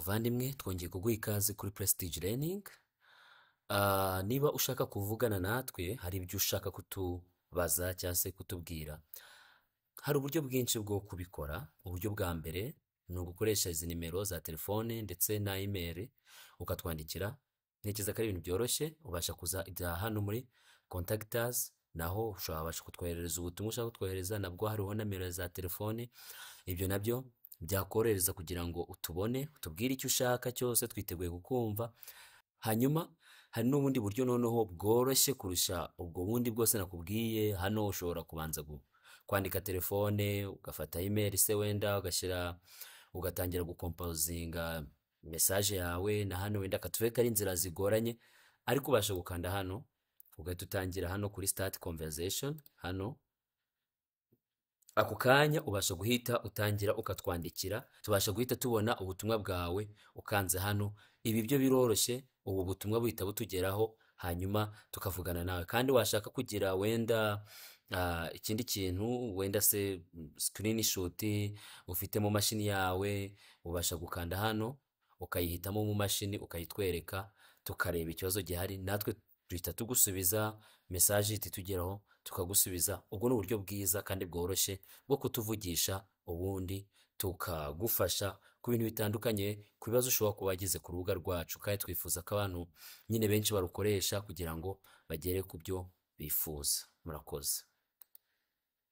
muvandimwe twongeye kuguha ikaze kuri Prestige Learning ah, niba ushaka kuvugana natwe hari ibyo ushaka kutubaza cyangwa se kutubwira hari uburyo bwinshi bwo kubikora uburyo bwa mbere ni ugukoresha izi nimero za telefone ndetse na imeri ukatwandikira ntekereza ko ari ibintu byoroshye ubasha kuza ibya hano muri contactors naho ushobasha kutwoherereza ubutumwa ushaka kutwohereza nabwo hariho na nimero za telefone ibyo nabyo byakorohereza kugira ngo utubone utubwire icyo ushaka cyose twiteguye kukumva hanyuma hari n'ubundi buryo noneho bworoshye kurusha ubwo bundi bwose nakubwiye hano ushobora kubanza kwandika telefone ugafata imeri se wenda ugashyira ugatangira gukompozinga mesaje yawe na hano wenda akatwereka ari inzira zigoranye ariko ubasha gukanda hano ugahita utangira hano kuri sitati conversation hano ako kanya ubasha guhita utangira ukatwandikira tubasha guhita tubona ubutumwa bwawe ukanze hano ibi byo biroroshye ubu butumwa buhita butugeraho hanyuma tukavugana nawe kandi washaka kugira wenda ikindi kintu wenda se sikirinishuti ufite mu mashini yawe ubasha gukanda hano ukayihitamo mu mashini ukayitwereka tukareba ikibazo gihari natwe duhita tugusubiza mesaje ihita itugeraho tukagusubiza ubwo ni uburyo bwiza kandi bworoshye bwo kutuvugisha ubundi tukagufasha ku bintu bitandukanye ku bibazo ushobora kuba wagize ku rubuga rwacu kandi twifuza ko abantu nyine benshi barukoresha kugira ngo bagere ku byo bifuza murakoze